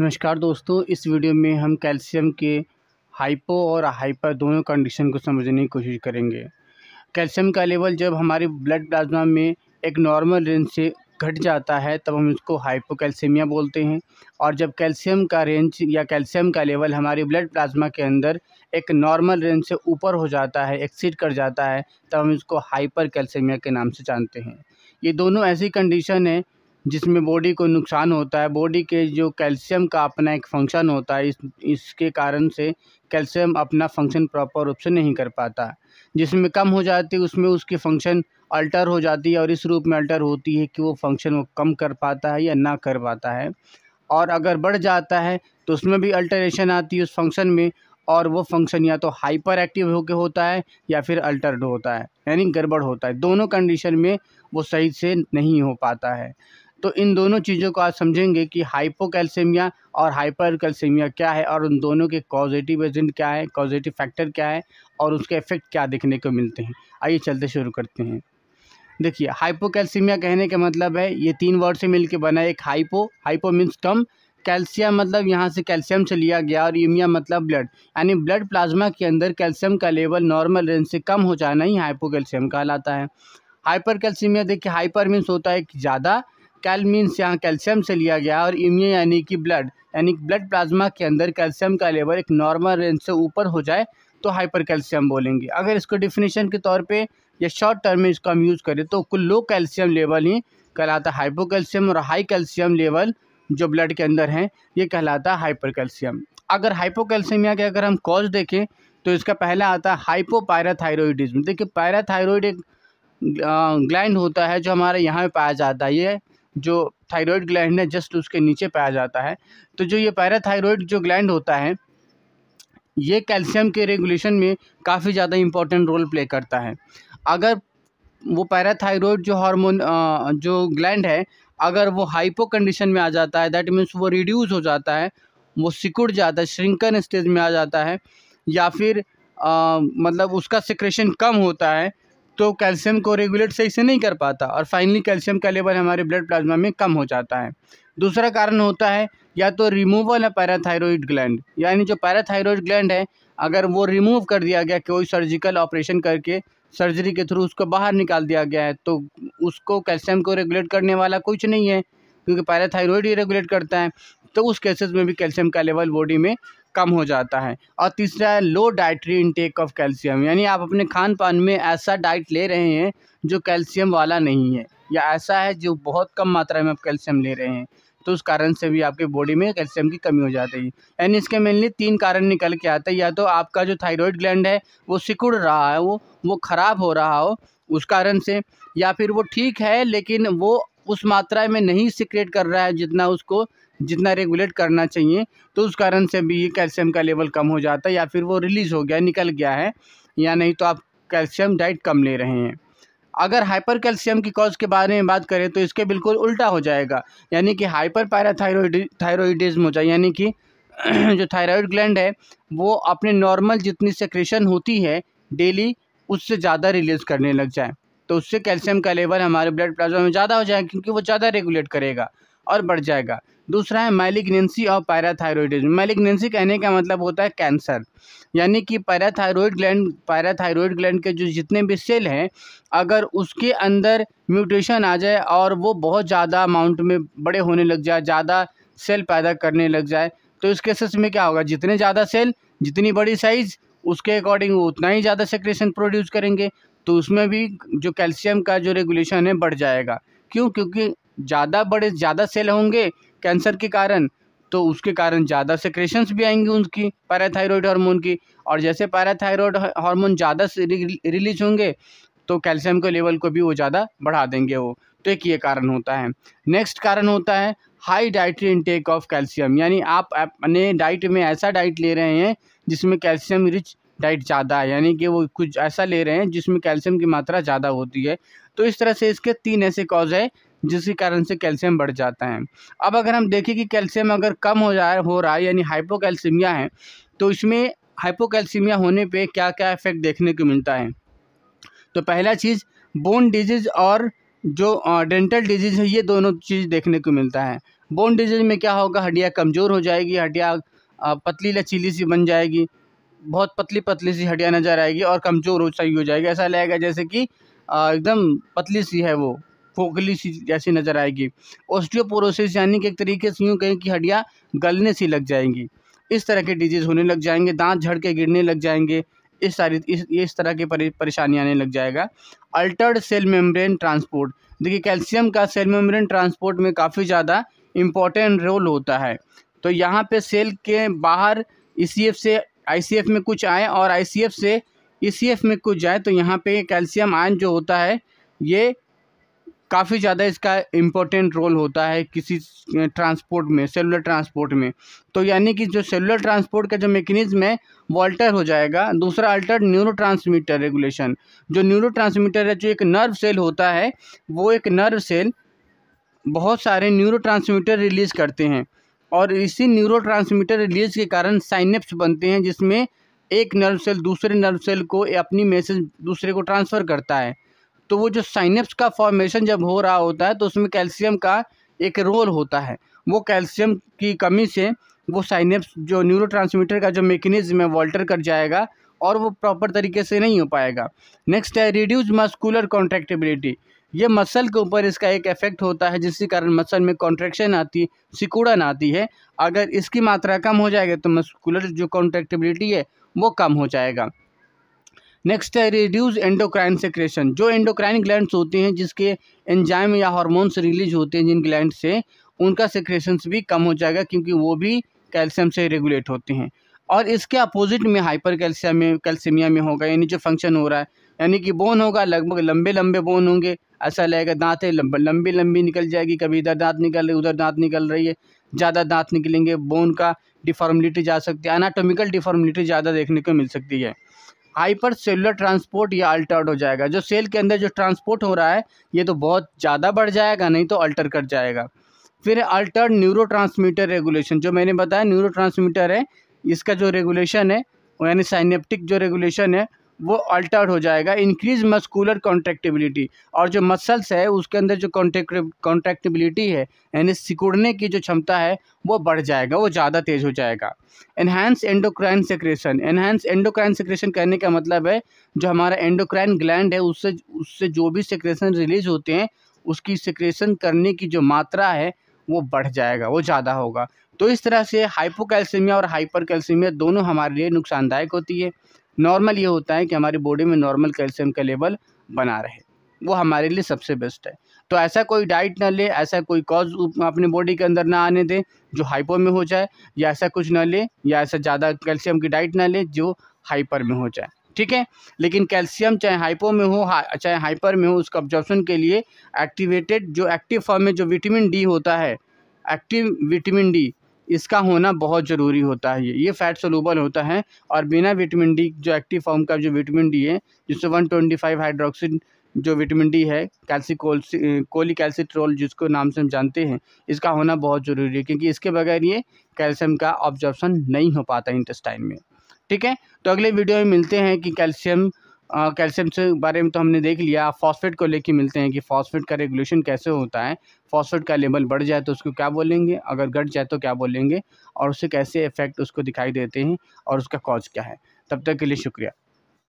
नमस्कार दोस्तों इस वीडियो में हम कैल्शियम के हाइपो और हाइपर दोनों कंडीशन को समझने की कोशिश करेंगे कैल्शियम का लेवल जब हमारे ब्लड प्लाज्मा में एक नॉर्मल रेंज से घट जाता है तब हम इसको हाइपोकैल्सीमिया बोलते हैं और जब कैल्शियम का रेंज या कैल्शियम का लेवल हमारे ब्लड प्लाज्मा के अंदर एक नॉर्मल रेंज से ऊपर हो जाता है एक्सीड कर जाता है तब हम इसको हाइपर के नाम से जानते हैं ये दोनों ऐसी कंडीशन है जिसमें बॉडी को नुकसान होता है बॉडी के जो कैल्शियम का अपना एक फंक्शन होता है इस इसके कारण से कैल्शियम अपना फंक्शन प्रॉपर रूप से नहीं कर पाता जिसमें कम हो जाती है उसमें उसकी फंक्शन अल्टर हो जाती है और इस रूप में अल्टर होती है कि वो फंक्शन वो कम कर पाता है या ना कर पाता है और अगर बढ़ जाता है तो उसमें भी अल्टरेशन आती है उस फंक्शन में और वो फंक्शन या तो हाइपर एक्टिव होकर होता है या फिर अल्टर्ड होता है यानी गड़बड़ होता है दोनों कंडीशन में वो सही से नहीं हो पाता है तो इन दोनों चीज़ों को आज समझेंगे कि हाइपोकैल्सीमिया और हाइपर क्या है और उन दोनों के कॉजिटिव एजेंट क्या है कॉजिटिव फैक्टर क्या है और उसके इफेक्ट क्या देखने को मिलते हैं आइए चलते शुरू करते हैं देखिए हाइपोकैल्सीमिया कहने का मतलब है ये तीन वर्ड से मिलकर बना एक हाइपो हाइपो मीन्स कम कैल्शियम मतलब यहाँ से कैल्शियम से लिया गया और यूमिया मतलब ब्लड यानी ब्लड प्लाज्मा के अंदर कैल्शियम का लेवल नॉर्मल रेंज से कम हो जाना ही हाइपोकैल्शियम कहलाता है हाइपर कैल्शियमिया देखिए हाइपर मीन्स होता है कि ज़्यादा कैल मीन्स यहाँ कैल्शियम से लिया गया और इम्यू यानी कि ब्लड यानी ब्लड प्लाज्मा के अंदर कैल्शियम का लेवल एक नॉर्मल रेंज से ऊपर हो जाए तो हाइपर कैल्शियम बोलेंगे अगर इसको डिफिनीशन के तौर पे या शॉर्ट टर्म में इसको हम यूज़ करें तो कुल लो कैल्शियम लेवल ही कहलाता है हाइपो कैल्शियम और हाई कैल्शियम लेवल जो ब्लड के अंदर हैं ये कहलाता है हाइपर कैल्शियम अगर हाइपो कैल्शियमिया के अगर हम कॉज देखें तो इसका पहला आता है हाइपो हाइपोपायराथायरॉयडिज्म देखिए पायराथायरॉयड एक ग्लैंड होता है जो हमारे यहाँ पे पाया जाता है ये जो थायराइड ग्लैंड है जस्ट उसके नीचे पाया जाता है तो जो ये पैराथायरॉयड जो ग्लैंड होता है ये कैल्शियम के रेगुलेशन में काफ़ी ज़्यादा इम्पोर्टेंट रोल प्ले करता है अगर वो पैराथायरॉयड जो हार्मोन जो ग्लैंड है अगर वो हाइपो कंडीशन में आ जाता है दैट मीन्स वो रिड्यूस हो जाता है वो सिकुड़ जाता है श्रिंकन स्टेज में आ जाता है या फिर आ, मतलब उसका सिक्रेशन कम होता है तो कैल्शियम को रेगुलेट सही से नहीं कर पाता और फाइनली कैल्शियम का लेवल हमारे ब्लड प्लाज्मा में कम हो जाता है दूसरा कारण होता है या तो रिमूवल है पैराथायरॉयड ग्लैंड यानी जो पैराथायरॉयड ग्लैंड है अगर वो रिमूव कर दिया गया कोई सर्जिकल ऑपरेशन करके सर्जरी के थ्रू उसको बाहर निकाल दिया गया है तो उसको कैल्शियम को रेगुलेट करने वाला कुछ नहीं है क्योंकि पैराथायरॉयड ही रेगुलेट करता है तो उस केसेस में भी कैल्शियम का लेवल बॉडी में कम हो जाता है और तीसरा है low dietary intake of calcium यानी आप अपने खान पान में ऐसा डाइट ले रहे हैं जो कैल्शियम वाला नहीं है या ऐसा है जो बहुत कम मात्रा में आप कैल्शियम ले रहे हैं तो उस कारण से भी आपके बॉडी में कैल्शियम की कमी हो जाती है यानी इसके मेनली तीन कारण निकल के आते हैं या तो आपका जो थाइरॉयड ग्लैंड है वो सिकुड़ रहा है वो वो ख़राब हो रहा हो उस कारण से या फिर वो ठीक है लेकिन वो उस मात्रा में नहीं सिक्रेट कर रहा है जितना उसको जितना रेगुलेट करना चाहिए तो उस कारण से भी ये कैल्शियम का लेवल कम हो जाता है या फिर वो रिलीज़ हो गया निकल गया है या नहीं तो आप कैल्शियम डाइट कम ले रहे हैं अगर हाइपर कैल्शियम की कॉज के बारे में बात करें तो इसके बिल्कुल उल्टा हो जाएगा यानी कि हाइपर पैराथायरॉयड थायरॉयडिज्म हो जाए यानी कि जो थायराइड ग्लैंड है वो अपने नॉर्मल जितनी सेक्रेशन होती है डेली उससे ज़्यादा रिलीज़ करने लग जाए तो उससे कैल्शियम का लेवल हमारे ब्लड प्लाज्मा में ज़्यादा हो जाए क्योंकि वो ज़्यादा रेगुलेट करेगा और बढ़ जाएगा दूसरा है मैलिग्नेंसी और पैराथायरॉयडिज्म मैलिग्नेंसी कहने का मतलब होता है कैंसर यानी कि पैराथायरॉयड ग्लैंड पैराथायरॉयड ग्लैंड के जो जितने भी सेल हैं अगर उसके अंदर म्यूटेशन आ जाए और वो बहुत ज़्यादा अमाउंट में बड़े होने लग जाए ज़्यादा सेल पैदा करने लग जाए तो इस केसेस में क्या होगा जितने ज़्यादा सेल जितनी बड़ी साइज़ उसके अकॉर्डिंग वो उतना ही ज़्यादा सेक्रेशन प्रोड्यूस करेंगे तो उसमें भी जो कैल्शियम का जो रेगुलेशन है बढ़ जाएगा क्यों क्योंकि ज़्यादा बड़े ज़्यादा सेल होंगे कैंसर के कारण तो उसके कारण ज़्यादा सेक्रेशंस भी आएंगे उनकी पैराथायरॉयड हार्मोन की और जैसे पैराथायरॉयड हार्मोन ज़्यादा रिलीज होंगे तो कैल्शियम के लेवल को भी वो ज़्यादा बढ़ा देंगे वो तो एक ये कारण होता है नेक्स्ट कारण होता है high dietary intake of calcium यानी आप अपने डाइट में ऐसा डाइट ले रहे हैं जिसमें कैल्शियम रिच डाइट ज़्यादा है यानी कि वो कुछ ऐसा ले रहे हैं जिसमें कैल्शियम की मात्रा ज़्यादा होती है तो इस तरह से इसके तीन ऐसे कॉज है जिसके कारण से कैल्शियम बढ़ जाता है अब अगर हम देखें कि कैल्शियम अगर कम हो जाए हो रहा है यानी हाइपोकैल्सीमिया है तो इसमें हाइपोकैल्सीमिया होने पे क्या क्या इफेक्ट देखने को मिलता है तो पहला चीज़ बोन डिजीज़ और जो डेंटल डिजीज़ है ये दोनों चीज़ देखने को मिलता है बोन डिजीज़ में क्या होगा हड्डियाँ कमज़ोर हो जाएगी हड्डियाँ पतली लचीली सी बन जाएगी बहुत पतली पतली सी हड्डियाँ नज़र आएगी और कमज़ोर हो सही हो जाएगी ऐसा लगेगा जैसे कि एकदम पतली सी है वो फोकली सी जैसी नज़र आएगी ऑस्टियोपोरोसिस यानी कि एक तरीके से यूँ कहें कि हड्डियाँ गलने सी लग जाएंगी इस तरह के डिजीज़ होने लग जाएंगे दांत झड़ के गिरने लग जाएंगे इस सारी इस इस तरह की परेशानी आने लग जाएगा अल्टर्ड सेल मेम्ब्रेन ट्रांसपोर्ट देखिए कैल्शियम का सेल मेम्ब्रेन ट्रांसपोर्ट में काफ़ी ज़्यादा इम्पॉर्टेंट रोल होता है तो यहाँ पे सेल के बाहर ई e से आई में कुछ आए और आई से ई e में कुछ जाए तो यहाँ पे कैल्शियम आयन जो होता है ये काफ़ी ज़्यादा इसका इम्पोर्टेंट रोल होता है किसी ट्रांसपोर्ट में सेलुलर ट्रांसपोर्ट में तो यानी कि जो सेलुलर ट्रांसपोर्ट का जो मेकनिज़्म है वो अल्टर हो जाएगा दूसरा अल्टर न्यूरो ट्रांसमीटर रेगुलेशन जो न्यूरो ट्रांसमीटर है जो एक नर्व सेल होता है वो एक नर्व सेल बहुत सारे न्यूरो ट्रांसमीटर रिलीज़ करते हैं और इसी न्यूरो ट्रांसमीटर रिलीज़ के कारण साइनेप्स बनते हैं जिसमें एक नर्व सेल दूसरे नर्व सेल को अपनी मैसेज दूसरे को ट्रांसफ़र करता है तो वो जो साइनप्स का फॉर्मेशन जब हो रहा होता है तो उसमें कैल्शियम का एक रोल होता है वो कैल्शियम की कमी से वो साइनप्स जो न्यूरो का जो मेकनिज्म है वॉल्टर कर जाएगा और वो प्रॉपर तरीके से नहीं हो पाएगा नेक्स्ट है रिड्यूज मस्कुलर कॉन्ट्रैक्टेबिलिटी ये मसल के ऊपर इसका एक इफेक्ट होता है जिसके कारण मसल में कॉन्ट्रेक्शन आती सिकुड़न आती है अगर इसकी मात्रा कम हो जाएगी तो मस्कुलर जो कॉन्ट्रैक्टेबिलिटी है वो कम हो जाएगा नेक्स्ट है रिड्यूज एंडोक्राइन सेक्रेशन जो एंडोक्राइन ग्लैंड होते हैं जिसके एंजाइम या हॉर्मोन्स रिलीज होते हैं जिन ग्लैंड से उनका सेक्रेशन भी कम हो जाएगा क्योंकि वो भी कैल्शियम से रेगुलेट होते हैं और इसके अपोजिट में हाइपर कैल्शियम में कैल्शियमिया में होगा यानी जो फंक्शन हो रहा है यानी कि बोन होगा लगभग लंबे लंबे बोन होंगे ऐसा लगेगा दांतें लंबी लंबी निकल जाएगी कभी इधर दांत निकल रही उधर दांत निकल रही है ज़्यादा दांत निकलेंगे बोन का डिफॉर्मिलिटी जा सकती है एनाटोमिकल डिफॉर्मिलिटी ज़्यादा देखने को मिल सकती है हाइपर सेलुलर ट्रांसपोर्ट या अल्टर्ड हो जाएगा जो सेल के अंदर जो ट्रांसपोर्ट हो रहा है ये तो बहुत ज़्यादा बढ़ जाएगा नहीं तो अल्टर कर जाएगा फिर अल्टर्ड न्यूरो रेगुलेशन जो मैंने बताया न्यूरो है इसका जो रेगुलेशन है यानी साइनेप्टिक जो रेगुलेशन है वो अल्टर हो जाएगा इंक्रीज मस्कुलर कॉन्ट्रेक्टिबिलिटी और जो मसल्स है उसके अंदर जो कॉन्ट्रेक्टिबिलिटी है यानी सिकुड़ने की जो क्षमता है वो बढ़ जाएगा वो ज़्यादा तेज़ हो जाएगा enhance endocrine secretion enhance endocrine secretion कहने का मतलब है जो हमारा एंडोक्राइन ग्लैंड है उससे उससे जो भी सेक्रेशन रिलीज होते हैं उसकी सेक्रेशन करने की जो मात्रा है वो बढ़ जाएगा वो ज़्यादा होगा तो इस तरह से हाइपोकैल्सीमिया और हाइपर दोनों हमारे लिए नुकसानदायक होती है नॉर्मल ये होता है कि हमारी बॉडी में नॉर्मल कैल्शियम का लेवल बना रहे वो हमारे लिए सबसे बेस्ट है तो ऐसा कोई डाइट ना ले ऐसा कोई कॉज अपने बॉडी के अंदर ना आने दे जो हाइपो में हो जाए या ऐसा कुछ ना ले या ऐसा ज़्यादा कैल्शियम की डाइट ना ले जो हाइपर में हो जाए ठीक है लेकिन कैल्शियम चाहे हाइपो में हो चाहे हाइपर में हो उसका ऑब्जॉर्बन के लिए एक्टिवेटेड जो एक्टिव फॉर्म में जो विटामिन डी होता है एक्टिव विटामिन डी इसका होना बहुत ज़रूरी होता है ये फ़ैट सोलूबल होता है और बिना विटामिन डी जो एक्टिव फॉर्म का जो विटामिन डी है जिससे वन ट्वेंटी फाइव हाइड्रोक्सिन जो विटामिन डी है कैल्सिकोल कोली कैल्सीट्रोल जिसको नाम से हम जानते हैं इसका होना बहुत ज़रूरी है क्योंकि इसके बगैर ये कैल्शियम का ऑब्जॉर्बन नहीं हो पाता इंटेस्टाइन में ठीक है तो अगले वीडियो में मिलते हैं कि कैल्शियम कैल्शियम से बारे में तो हमने देख लिया फॉस्फेट को लेके मिलते हैं कि फॉस्फेट का रेगुलेशन कैसे होता है फॉस्फेट का लेवल बढ़ जाए तो उसको क्या बोलेंगे अगर घट जाए तो क्या बोलेंगे और उससे कैसे इफेक्ट उसको दिखाई देते हैं और उसका कॉज क्या है तब तक के लिए शुक्रिया